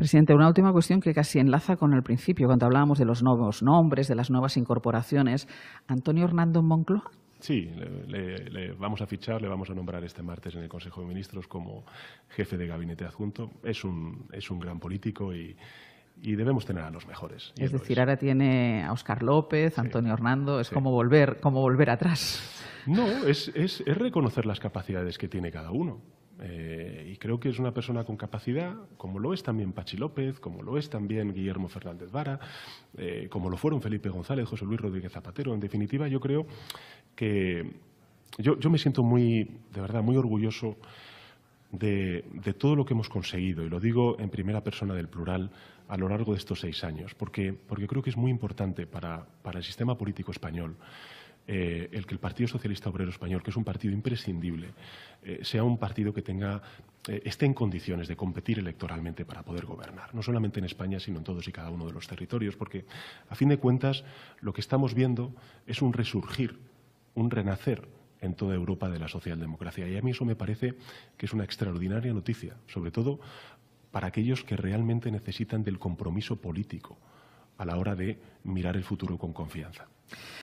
Presidente, una última cuestión que casi enlaza con el principio, cuando hablábamos de los nuevos nombres, de las nuevas incorporaciones. ¿Antonio Hernando Moncloa? Sí, le, vamos a fichar, le vamos a nombrar este martes en el Consejo de Ministros como jefe de gabinete adjunto. Es un, es un gran político y, debemos tener a los mejores. Es decir, ahora tiene a Oscar López, Antonio Hernando, es como, volver, atrás. No, es, es reconocer las capacidades que tiene cada uno. Eh, y creo que es una persona con capacidad, como lo es también Pachi López, como lo es también Guillermo Fernández Vara, eh, como lo fueron Felipe González, José Luis Rodríguez Zapatero. En definitiva, yo creo que yo, me siento muy, de verdad, muy orgulloso de, todo lo que hemos conseguido, y lo digo en primera persona del plural, a lo largo de estos seis años, porque, porque creo que es muy importante para el sistema político español eh, el que el Partido Socialista Obrero Español, que es un partido imprescindible, eh, sea un partido que tenga, eh, esté en condiciones de competir electoralmente para poder gobernar, no solamente en España, sino en todos y cada uno de los territorios, porque a fin de cuentas lo que estamos viendo es un resurgir, un renacer en toda Europa de la socialdemocracia. Y a mí eso me parece que es una extraordinaria noticia, sobre todo para aquellos que realmente necesitan del compromiso político a la hora de mirar el futuro con confianza.